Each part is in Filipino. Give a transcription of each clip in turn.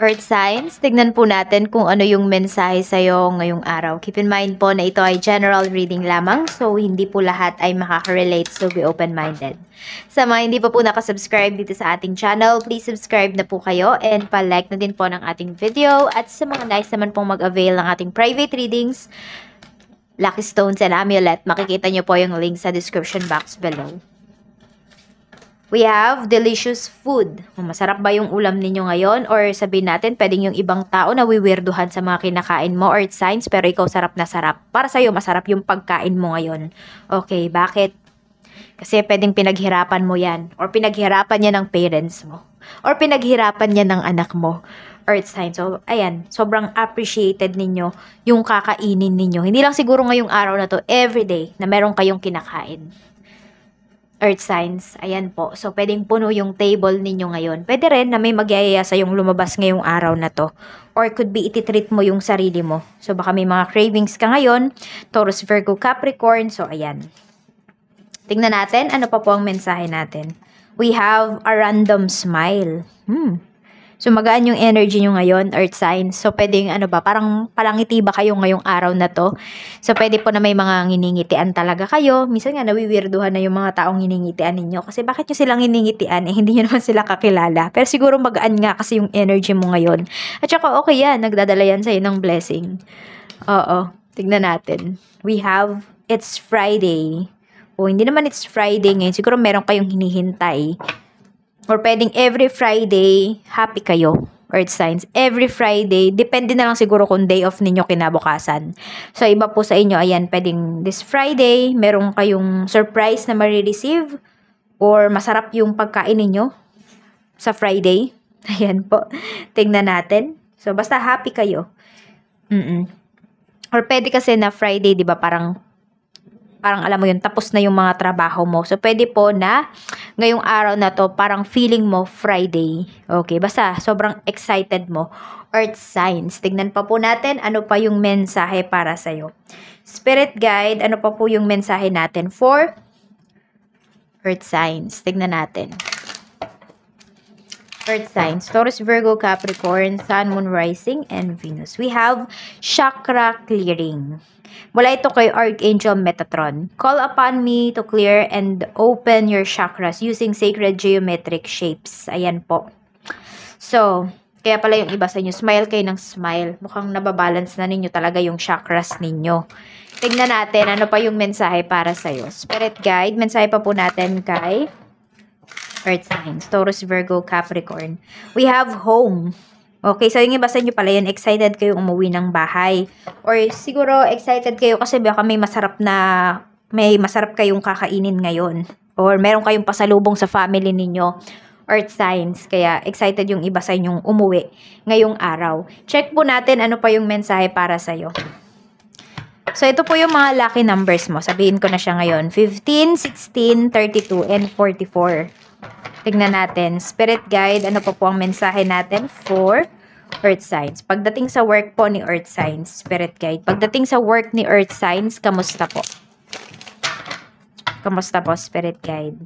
Earth Signs, tignan po natin kung ano yung mensahe sa'yo ngayong araw. Keep in mind po na ito ay general reading lamang, so hindi po lahat ay makaka-relate, so be open-minded. Sa mga hindi pa po nakasubscribe dito sa ating channel, please subscribe na po kayo and pa-like na din po ng ating video. At sa mga nice naman pong mag-avail ng ating private readings, Lucky Stones and Amulet, makikita nyo po yung link sa description box below. We have delicious food. Hmm, masarap ba yung ulam ninyo ngayon? Or sabihin natin, pwedeng yung ibang tao na wiwirduhan sa mga kinakain mo or signs, pero ikaw sarap na sarap. Para sa'yo, masarap yung pagkain mo ngayon. Okay, bakit? Kasi pwedeng pinaghirapan mo yan. Or pinaghirapan niya ng parents mo. Or pinaghirapan niya ng anak mo. Earth sign. So, ayan, sobrang appreciated ninyo yung kakainin ninyo. Hindi lang siguro ngayong araw na to, everyday, na meron kayong kinakain earth signs. Ayan po. So, pwedeng puno yung table ninyo ngayon. Pwede rin na may magyayaya sa yung lumabas ngayong araw na to. Or could be ititreat mo yung sarili mo. So, baka may mga cravings ka ngayon. Taurus, Virgo, Capricorn. So, ayan. Tingnan natin ano pa po ang mensahe natin. We have a random smile. Hmm. So, magaan yung energy nyo ngayon, earth sign. So, pwedeng ano ba, parang palangiti ba kayo ngayong araw na to? So, pwede po na may mga nginingitian talaga kayo. Minsan nga, nawiwirduhan na yung mga taong nginingitian ninyo. Kasi bakit nyo silang nginingitian? Eh, hindi nyo naman sila kakilala. Pero siguro magaan nga kasi yung energy mo ngayon. At saka, okay yan. Nagdadala yan sa'yo ng blessing. Oo. Tignan natin. We have, it's Friday. O, oh, hindi naman it's Friday ngayon. Siguro meron kayong hinihintay Or pwedeng every Friday, happy kayo. Earth signs. Every Friday, depende na lang siguro kung day off ninyo kinabukasan. So, iba po sa inyo, ayan, pwedeng this Friday, meron kayong surprise na marireceive or masarap yung pagkain ninyo sa Friday. Ayan po. Tingnan natin. So, basta happy kayo. Mm-mm. Or pwede kasi na Friday, di ba, parang parang alam mo yun, tapos na yung mga trabaho mo. So, pwede po na ngayong araw na to, parang feeling mo Friday. Okay, basta sobrang excited mo. Earth signs. Tignan pa po natin ano pa yung mensahe para sa'yo. Spirit guide, ano pa po yung mensahe natin for Earth signs. Tignan natin. Earth signs, Taurus, Virgo, Capricorn, Sun, Moon, Rising, and Venus. We have chakra clearing. Mula ito kay Archangel Metatron. Call upon me to clear and open your chakras using sacred geometric shapes. Ayan po. So, kaya pala yung iba sa inyo, smile kayo ng smile. Mukhang nababalance na ninyo talaga yung chakras ninyo. Tingnan natin ano pa yung mensahe para sa'yo. Spirit guide, mensahe pa po natin kay Earth signs, Taurus, Virgo, Capricorn. We have home. Okay, so yung iba sa inyo pala yun, excited kayo umuwi ng bahay. Or siguro excited kayo kasi baka may masarap na, may masarap kayong kakainin ngayon. Or meron kayong pasalubong sa family ninyo. Earth signs, kaya excited yung iba sa inyong umuwi ngayong araw. Check po natin ano pa yung mensahe para sa'yo. So, ito po yung mga lucky numbers mo. Sabihin ko na siya ngayon. 15, 16, 32, and 44. Tignan natin, Spirit Guide, ano po po ang mensahe natin for Earth Signs? Pagdating sa work po ni Earth Signs, Spirit Guide. Pagdating sa work ni Earth Signs, kamusta po? Kamusta po, Spirit Guide?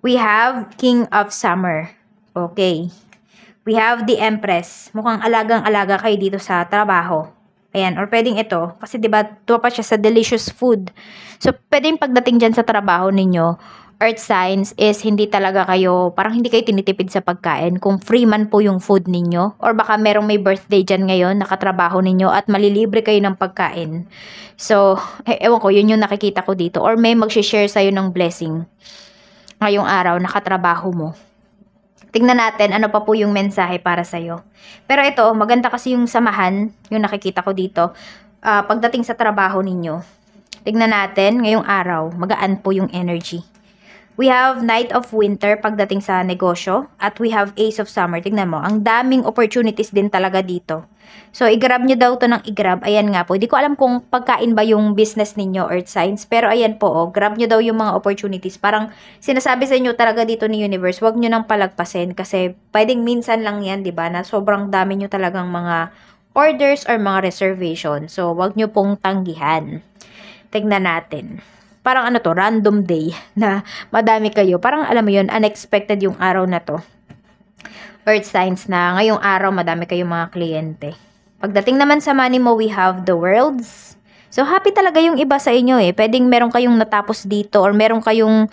We have King of Summer. Okay. We have the Empress. Mukhang alagang-alaga kayo dito sa trabaho. Ayan, or pwedeng ito. Kasi diba, tuwa pa siya sa delicious food. So, pwedeng pagdating dyan sa trabaho ninyo, earth signs is hindi talaga kayo, parang hindi kayo tinitipid sa pagkain kung free man po yung food ninyo or baka merong may birthday dyan ngayon, nakatrabaho ninyo at malilibre kayo ng pagkain. So, eh, ewan ko, yun yung nakikita ko dito. Or may magsishare sa'yo ng blessing ngayong araw, nakatrabaho mo. Tingnan natin ano pa po yung mensahe para sa'yo. Pero ito, maganda kasi yung samahan, yung nakikita ko dito, uh, pagdating sa trabaho ninyo. Tingnan natin ngayong araw, magaan po yung energy. We have Night of Winter pagdating sa negosyo at we have Ace of Summer. Tingnan mo, ang daming opportunities din talaga dito. So, igrab grab nyo daw to ng igrab. grab Ayan nga po. Hindi ko alam kung pagkain ba yung business ninyo, Earth Science. Pero ayan po, oh, grab nyo daw yung mga opportunities. Parang sinasabi sa inyo talaga dito ni Universe, huwag nyo nang palagpasin kasi pwedeng minsan lang yan, di ba? Na sobrang dami nyo talagang mga orders or mga reservation. So, huwag nyo pong tanggihan. Tignan natin parang ano to, random day na madami kayo. Parang alam mo yun, unexpected yung araw na to. Earth signs na ngayong araw madami kayong mga kliyente. Pagdating naman sa money mo, we have the worlds. So, happy talaga yung iba sa inyo eh. Pwedeng meron kayong natapos dito or meron kayong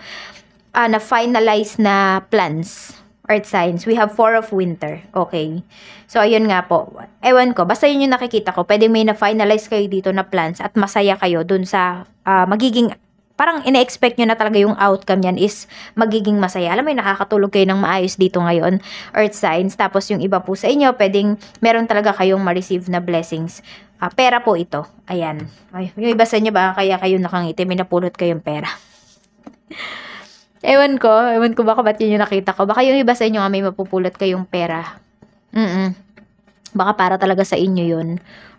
uh, na-finalize na plans. Earth signs. We have four of winter. Okay. So, ayun nga po. Ewan ko. Basta yun yung nakikita ko. Pwedeng may na-finalize kayo dito na plans at masaya kayo dun sa uh, magiging parang ina-expect nyo na talaga yung outcome yan is magiging masaya. Alam mo yung nakakatulog kayo ng maayos dito ngayon, earth signs. Tapos yung iba po sa inyo, pwedeng meron talaga kayong ma-receive na blessings. Uh, pera po ito. Ayan. Ay, yung iba sa inyo, baka kaya kayo nakangiti, may napulot kayong pera. ewan ko, ewan ko baka ba't yun yung nakita ko. Baka yung iba sa inyo nga ah, may mapupulot kayong pera. Mm-mm baka para talaga sa inyo yun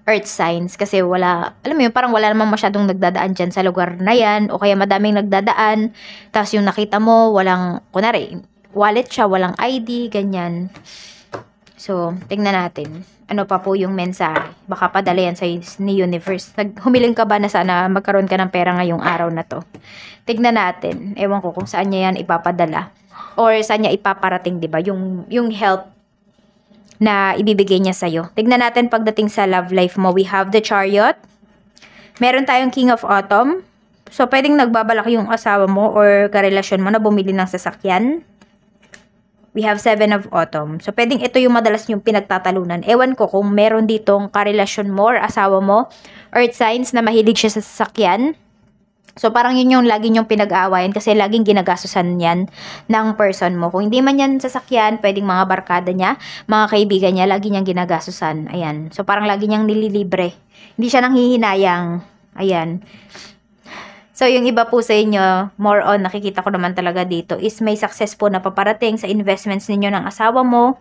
earth signs kasi wala, alam mo yun, parang wala namang masyadong nagdadaan dyan sa lugar na yan o kaya madaming nagdadaan, tapos yung nakita mo, walang, kunwari, wallet siya, walang ID, ganyan. So, tingnan natin. Ano pa po yung mensahe? Baka padala yan sa ni Universe. Nag, humiling ka ba na sana magkaroon ka ng pera ngayong araw na to? tingnan natin. Ewan ko kung saan niya yan ipapadala. Or saan niya ipaparating, di ba? Yung, yung help na ibibigay niya sa'yo. Tignan natin pagdating sa love life mo. We have the chariot. Meron tayong King of Autumn. So, pwedeng nagbabalak yung asawa mo or karelasyon mo na bumili ng sasakyan. We have Seven of Autumn. So, pwedeng ito yung madalas yung pinagtatalunan. Ewan ko kung meron ditong karelasyon mo or asawa mo Earth signs na mahilig siya sa sasakyan So parang yun yung lagi yung pinag-aawayan kasi laging ginagastusan yan ng person mo. Kung hindi man yan sasakyan, pwedeng mga barkada niya, mga kaibigan niya, lagi niyang ginagastusan. Ayan. So parang lagi niyang nililibre. Hindi siya nanghihinayang. hihinayang. Ayan. So, yung iba po sa inyo, more on, nakikita ko naman talaga dito, is may success po na paparating sa investments ninyo ng asawa mo,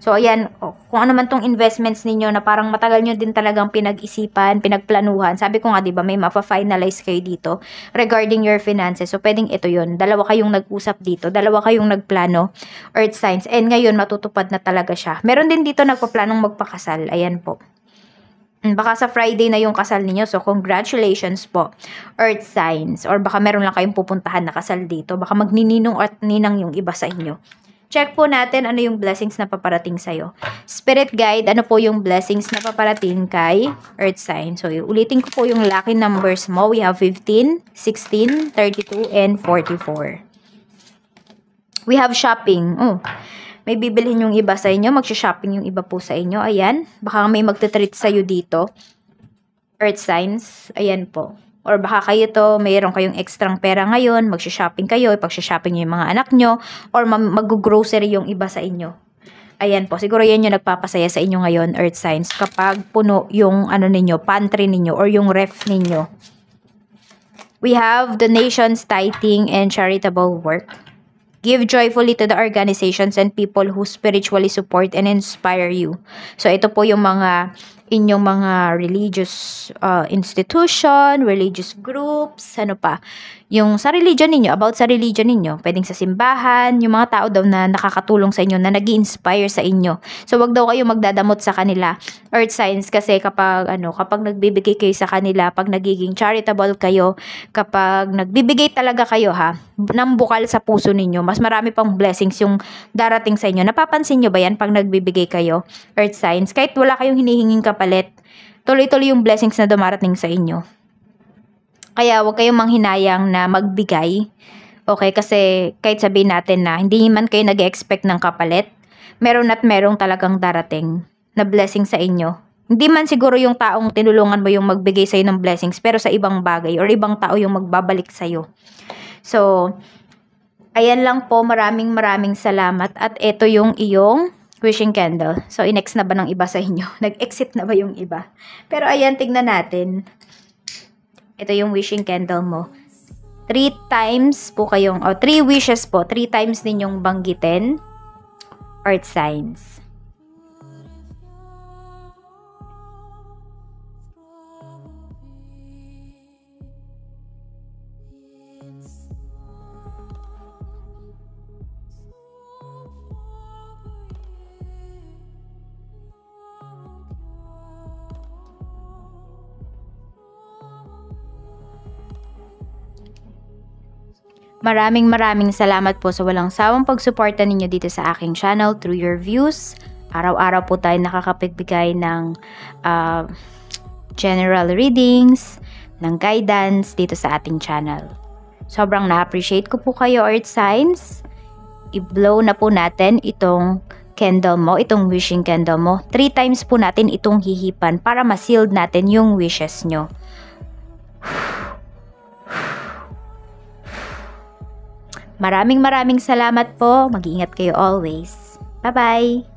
So, ayan, oh, kung ano man tong investments ninyo na parang matagal nyo din talagang pinag-isipan, pinagplanuhan. Sabi ko nga, di ba, may mapa-finalize kayo dito regarding your finances. So, pwedeng ito yon Dalawa kayong nag-usap dito. Dalawa kayong nagplano, earth signs. And ngayon, matutupad na talaga siya. Meron din dito nagpaplanong magpakasal. Ayan po. Hmm, baka sa Friday na yung kasal ninyo. So, congratulations po, Earth Signs. Or baka meron lang kayong pupuntahan na kasal dito. Baka magnininong at ninang yung iba sa inyo check po natin ano yung blessings na paparating sa'yo. Spirit guide, ano po yung blessings na paparating kay earth sign. So, ulitin ko po yung lucky numbers mo. We have 15, 16, 32, and 44. We have shopping. Oh, may bibilhin yung iba sa inyo. Magsha-shopping yung iba po sa inyo. Ayan. Baka may magte-treat sa'yo dito. Earth signs. Ayan po. Or baka kayo to, mayroon kayong extrang pera ngayon, magsha-shopping kayo, ipagsha-shopping nyo yung mga anak nyo, or mag-grocery yung iba sa inyo. Ayan po, siguro yan yung nagpapasaya sa inyo ngayon, Earth Signs, kapag puno yung ano ninyo, pantry ninyo, or yung ref ninyo. We have donations, tithing, and charitable work. Give joyfully to the organizations and people who spiritually support and inspire you. So, ito po yung mga inyong mga religious uh, institution, religious groups, ano pa. Yung sa religion ninyo, about sa religion ninyo, pwedeng sa simbahan, yung mga tao daw na nakakatulong sa inyo, na nag inspire sa inyo. So, wag daw kayo magdadamot sa kanila. Earth science kasi kapag, ano, kapag nagbibigay kayo sa kanila, pag nagiging charitable kayo, kapag nagbibigay talaga kayo, ha, ng bukal sa puso ninyo, mas marami pang blessings yung darating sa inyo. Napapansin nyo ba yan pag nagbibigay kayo, earth science? Kahit wala kayong hinihinging kapag kapalit. Tuloy-tuloy yung blessings na dumarating sa inyo. Kaya huwag kayong manghinayang na magbigay. Okay, kasi kahit sabihin natin na hindi man kayo nag-expect ng kapalit, meron at merong talagang darating na blessing sa inyo. Hindi man siguro yung taong tinulungan mo yung magbigay sa'yo ng blessings, pero sa ibang bagay or ibang tao yung magbabalik sa'yo. So, ayan lang po. Maraming maraming salamat. At ito yung iyong wishing candle. So, inex na ba ng iba sa inyo? Nag-exit na ba yung iba? Pero ayan, tignan natin. Ito yung wishing candle mo. Three times po kayong, o oh, three wishes po, three times ninyong banggitin. Earth signs. Maraming maraming salamat po sa walang sawang pagsuporta ninyo dito sa aking channel through your views. Araw-araw po tayo nakakapagbigay ng uh, general readings, ng guidance dito sa ating channel. Sobrang na-appreciate ko po kayo Earth Signs. I-blow na po natin itong candle mo, itong wishing candle mo. Three times po natin itong hihipan para ma-sealed natin yung wishes nyo. Maraming maraming salamat po. Mag-iingat kayo always. Bye-bye!